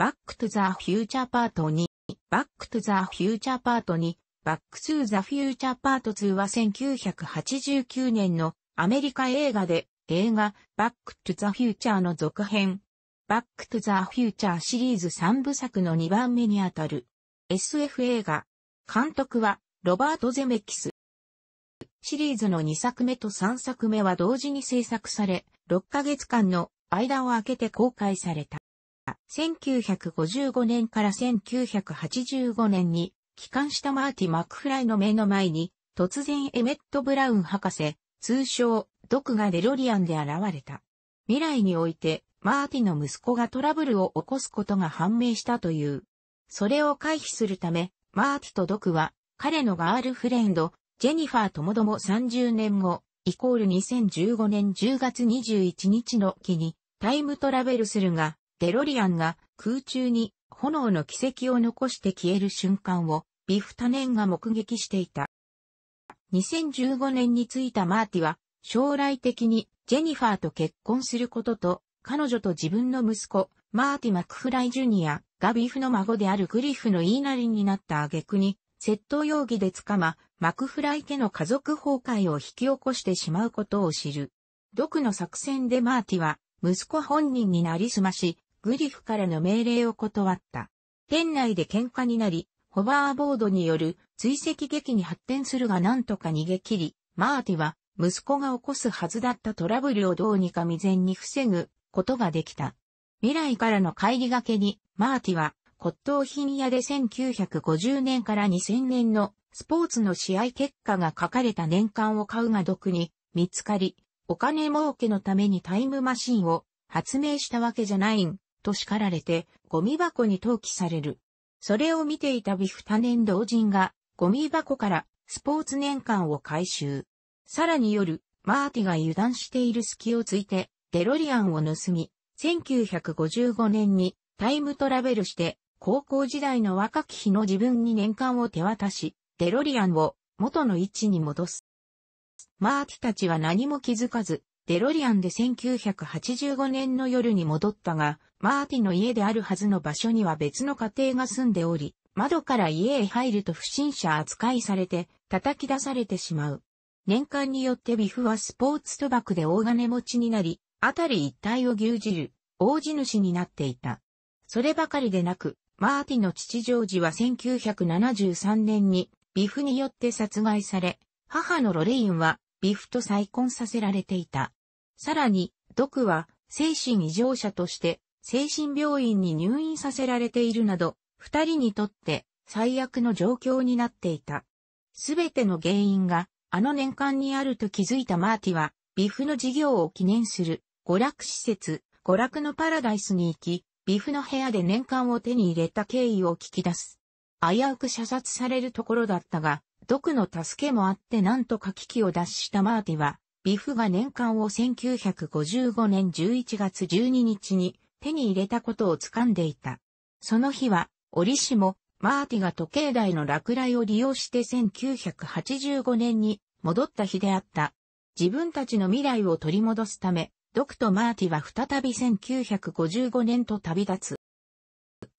バックトゥザ・フューチャーパート2、バックトゥザ・フューチャーパート2、バックトゥザ・フューチャーパート2は1989年のアメリカ映画で映画バックトゥザ・フューチャーの続編、バックトゥザ・フューチャーシリーズ3部作の2番目にあたる SF 映画。監督はロバート・ゼメキス。シリーズの2作目と3作目は同時に制作され、6ヶ月間の間を空けて公開された。1955年から1985年に、帰還したマーティ・マックフライの目の前に、突然エメット・ブラウン博士、通称、ドクがデロリアンで現れた。未来において、マーティの息子がトラブルを起こすことが判明したという。それを回避するため、マーティとドクは、彼のガールフレンド、ジェニファーともども30年後、イコール2015年10月21日の期に、タイムトラベルするが、デロリアンが空中に炎の軌跡を残して消える瞬間をビフタネンが目撃していた。2015年に着いたマーティは将来的にジェニファーと結婚することと彼女と自分の息子マーティ・マクフライ・ジュニアがビフの孫であるグリフの言いなりになった挙句に窃盗容疑で捕まマクフライ家の家族崩壊を引き起こしてしまうことを知る。毒の作戦でマーティは息子本人になりすましグリフからの命令を断った。店内で喧嘩になり、ホバーボードによる追跡劇に発展するが何とか逃げ切り、マーティは息子が起こすはずだったトラブルをどうにか未然に防ぐことができた。未来からの帰りがけに、マーティは骨董品屋で1950年から2000年のスポーツの試合結果が書かれた年間を買うが毒に見つかり、お金儲けのためにタイムマシンを発明したわけじゃないんと叱られて、ゴミ箱に投棄される。それを見ていたビフタ年同人が、ゴミ箱からスポーツ年間を回収。さらに夜、マーティが油断している隙をついて、デロリアンを盗み、1955年にタイムトラベルして、高校時代の若き日の自分に年間を手渡し、デロリアンを元の位置に戻す。マーティたちは何も気づかず、デロリアンで1985年の夜に戻ったが、マーティの家であるはずの場所には別の家庭が住んでおり、窓から家へ入ると不審者扱いされて、叩き出されてしまう。年間によってビフはスポーツ賭博で大金持ちになり、あたり一帯を牛耳る、大地主になっていた。そればかりでなく、マーティの父ジョージは1973年に、ビフによって殺害され、母のロレインは、ビフと再婚させられていた。さらに、ドクは、精神異常者として、精神病院に入院させられているなど、二人にとって最悪の状況になっていた。すべての原因があの年間にあると気づいたマーティは、ビフの事業を記念する娯楽施設、娯楽のパラダイスに行き、ビフの部屋で年間を手に入れた経緯を聞き出す。危うく射殺されるところだったが、毒の助けもあってなんとか危機を脱したマーティは、ビフが年間を1955年11月12日に手に入れたことを掴んでいた。その日は、折しも、マーティが時計台の落雷を利用して1985年に戻った日であった。自分たちの未来を取り戻すため、ドクとマーティは再び1955年と旅立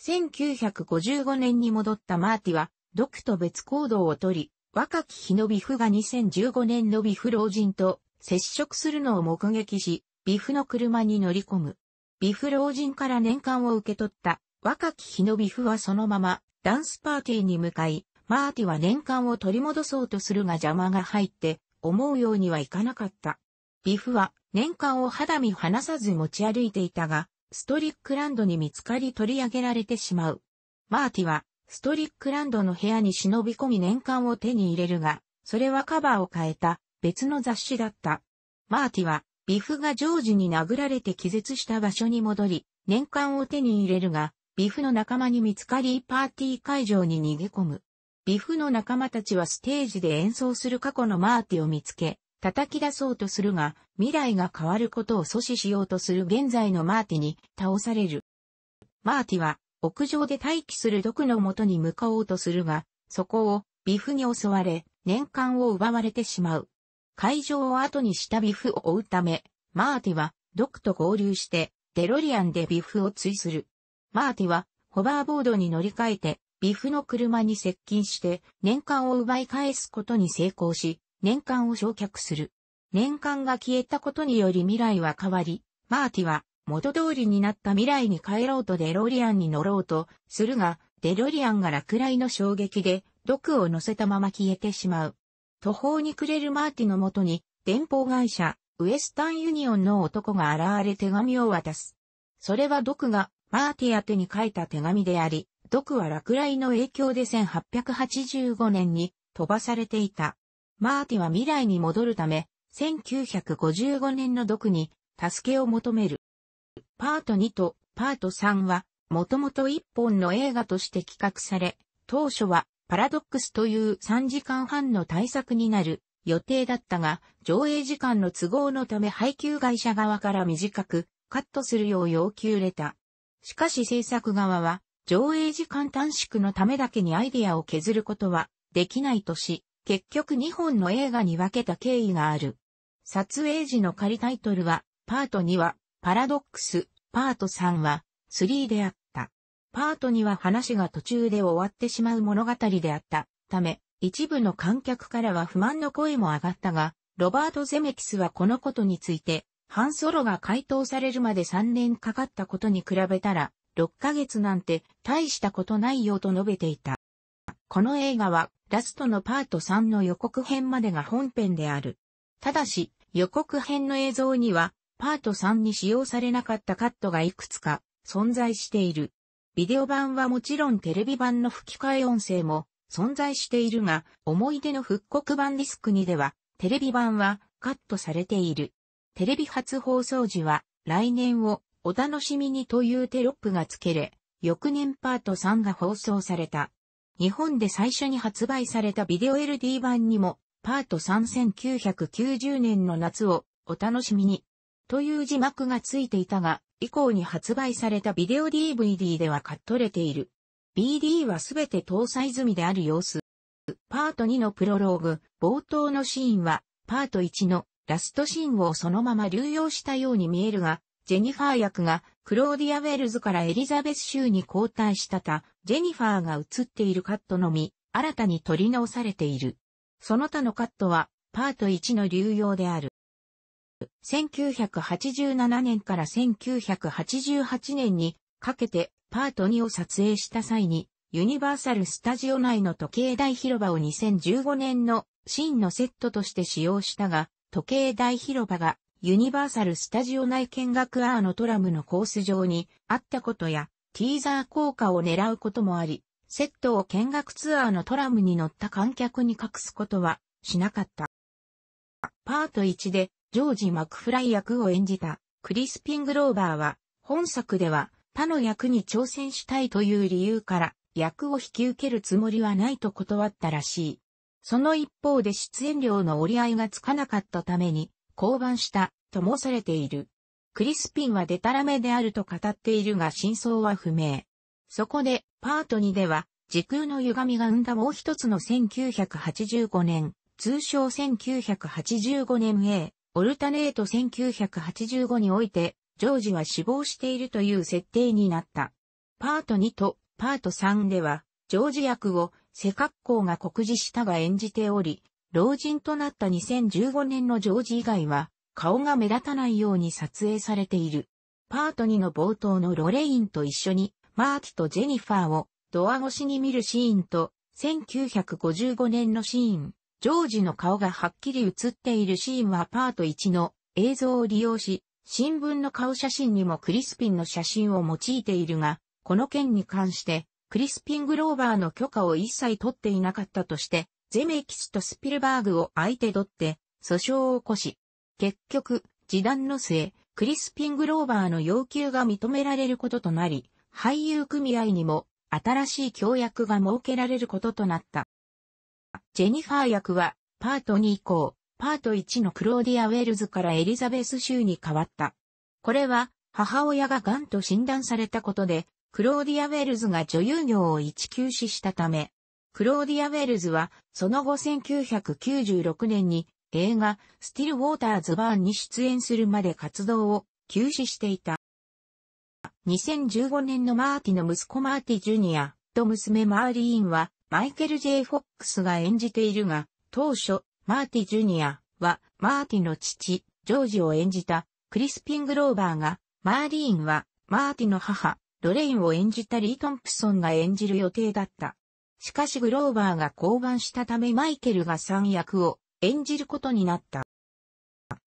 つ。1955年に戻ったマーティは、ドクと別行動をとり、若き日のビフが2015年のビフ老人と接触するのを目撃し、ビフの車に乗り込む。ビフ老人から年間を受け取った若き日のビフはそのままダンスパーティーに向かい、マーティは年間を取り戻そうとするが邪魔が入って思うようにはいかなかった。ビフは年間を肌身離さず持ち歩いていたが、ストリックランドに見つかり取り上げられてしまう。マーティはストリックランドの部屋に忍び込み年間を手に入れるが、それはカバーを変えた別の雑誌だった。マーティは、ビフがジョージに殴られて気絶した場所に戻り、年間を手に入れるが、ビフの仲間に見つかりパーティー会場に逃げ込む。ビフの仲間たちはステージで演奏する過去のマーティを見つけ、叩き出そうとするが、未来が変わることを阻止しようとする現在のマーティに倒される。マーティは、屋上で待機する毒の元に向かおうとするが、そこをビフに襲われ、年間を奪われてしまう。会場を後にしたビフを追うため、マーティはドクと合流して、デロリアンでビフを追する。マーティは、ホバーボードに乗り換えて、ビフの車に接近して、年間を奪い返すことに成功し、年間を焼却する。年間が消えたことにより未来は変わり、マーティは、元通りになった未来に帰ろうとデロリアンに乗ろうとするが、デロリアンが落雷の衝撃で、毒を乗せたまま消えてしまう。途方に暮れるマーティのもとに、電報会社、ウエスタンユニオンの男が現れ手紙を渡す。それはドクが、マーティ宛てに書いた手紙であり、ドクは落雷の影響で1885年に飛ばされていた。マーティは未来に戻るため、1955年のドクに助けを求める。パート2とパート3は、もともと一本の映画として企画され、当初はパラドックスという3時間半の対策になる予定だったが、上映時間の都合のため配給会社側から短くカットするよう要求れた。しかし制作側は、上映時間短縮のためだけにアイデアを削ることはできないとし、結局2本の映画に分けた経緯がある。撮影時の仮タイトルは、パート2は、パラドックス、パート3は、3であっパートには話が途中で終わってしまう物語であったため、一部の観客からは不満の声も上がったが、ロバート・ゼメキスはこのことについて、ハンソロが回答されるまで3年かかったことに比べたら、6ヶ月なんて大したことないよと述べていた。この映画はラストのパート3の予告編までが本編である。ただし、予告編の映像には、パート3に使用されなかったカットがいくつか存在している。ビデオ版はもちろんテレビ版の吹き替え音声も存在しているが、思い出の復刻版ディスクにでは、テレビ版はカットされている。テレビ初放送時は、来年をお楽しみにというテロップが付けれ、翌年パート3が放送された。日本で最初に発売されたビデオ LD 版にも、パート3990年の夏をお楽しみにという字幕が付いていたが、以降に発売されたビデオ DVD ではカットれている。BD はすべて搭載済みである様子。パート2のプロローグ、冒頭のシーンは、パート1のラストシーンをそのまま流用したように見えるが、ジェニファー役がクローディア・ウェルズからエリザベス州に交代したた、ジェニファーが映っているカットのみ、新たに取り直されている。その他のカットは、パート1の流用である。1987年から1988年にかけてパート2を撮影した際に、ユニバーサル・スタジオ内の時計台広場を2015年のシーンのセットとして使用したが、時計台広場がユニバーサル・スタジオ内見学アーのトラムのコース上にあったことや、ティーザー効果を狙うこともあり、セットを見学ツアーのトラムに乗った観客に隠すことはしなかった。パート1でジョージ・マクフライ役を演じたクリスピン・グローバーは、本作では他の役に挑戦したいという理由から、役を引き受けるつもりはないと断ったらしい。その一方で出演料の折り合いがつかなかったために、降板したともされている。クリスピンはデタラメであると語っているが真相は不明。そこで、パート2では、時空の歪みが生んだもう一つの1985年、通称1985年 A、オルタネート1985において、ジョージは死亡しているという設定になった。パート2とパート3では、ジョージ役を背格好が告示したが演じており、老人となった2015年のジョージ以外は、顔が目立たないように撮影されている。パート2の冒頭のロレインと一緒に、マーティとジェニファーをドア越しに見るシーンと、1955年のシーン、ジョージの顔がはっきり映っているシーンはパート1の映像を利用し、新聞の顔写真にもクリスピンの写真を用いているが、この件に関して、クリスピングローバーの許可を一切取っていなかったとして、ゼメキスとスピルバーグを相手取って、訴訟を起こし、結局、示談の末、クリスピングローバーの要求が認められることとなり、俳優組合にも新しい協約が設けられることとなった。ジェニファー役は、パート2以降、パート1のクローディア・ウェルズからエリザベス州に変わった。これは、母親が癌と診断されたことで、クローディア・ウェルズが女優業を一休止したため、クローディア・ウェルズは、その後1996年に映画、スティル・ウォーターズ・バーンに出演するまで活動を休止していた。2015年のマーティの息子マーティ・ジュニアと娘マーリーンは、マイケル・ J・ フォックスが演じているが、当初、マーティ・ジュニアは、マーティの父、ジョージを演じた、クリスピン・グローバーが、マーリーンは、マーティの母、ロレインを演じたリー・トンプソンが演じる予定だった。しかしグローバーが降板したためマイケルが三役を演じることになった。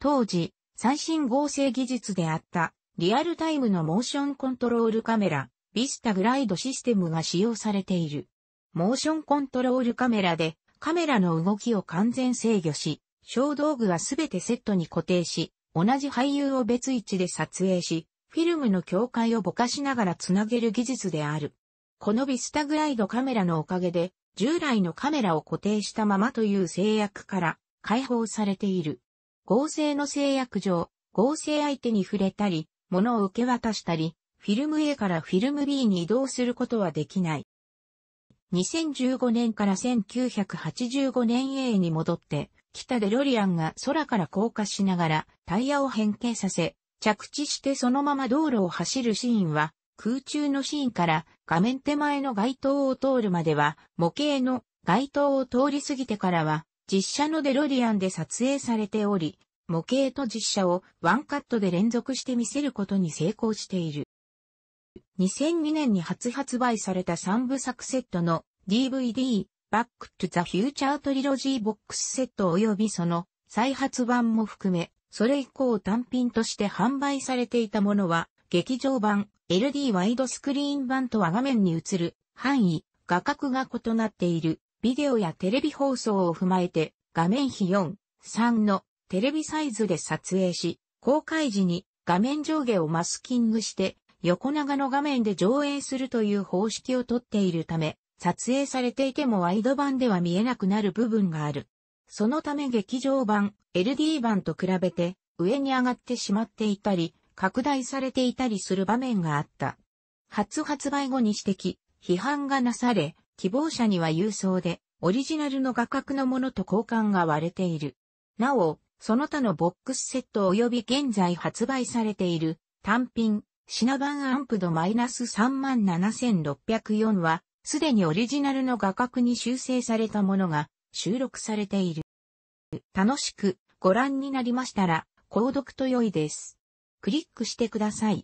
当時、最新合成技術であったリアルタイムのモーションコントロールカメラ、ビスタグライドシステムが使用されている。モーションコントロールカメラでカメラの動きを完全制御し、小道具はすべてセットに固定し、同じ俳優を別位置で撮影し、フィルムの境界をぼかしながらつなげる技術である。このビスタグライドカメラのおかげで、従来のカメラを固定したままという制約から解放されている。合成の制約上、合成相手に触れたり、物を受け渡したり、フィルム A からフィルム B に移動することはできない。2015年から1985年 A に戻って、北デロリアンが空から降下しながらタイヤを変形させ、着地してそのまま道路を走るシーンは、空中のシーンから画面手前の街灯を通るまでは、模型の街灯を通り過ぎてからは、実写のデロリアンで撮影されており、模型と実写をワンカットで連続して見せることに成功している。2002年に初発売された3部作セットの DVD、バックトゥザフューチャートリロジーボックスセット及びその再発版も含め、それ以降単品として販売されていたものは、劇場版、LD ワイドスクリーン版とは画面に映る範囲、画角が異なっている、ビデオやテレビ放送を踏まえて、画面比4、3のテレビサイズで撮影し、公開時に画面上下をマスキングして横長の画面で上映するという方式をとっているため、撮影されていてもワイド版では見えなくなる部分がある。そのため劇場版、LD 版と比べて上に上がってしまっていたり、拡大されていたりする場面があった。初発売後に指摘、批判がなされ、希望者には郵送で、オリジナルの画角のものと交換が割れている。なお、その他のボックスセット及び現在発売されている単品、シナバンアンプド -37604 は、すでにオリジナルの画角に修正されたものが収録されている。楽しくご覧になりましたら、購読と良いです。クリックしてください。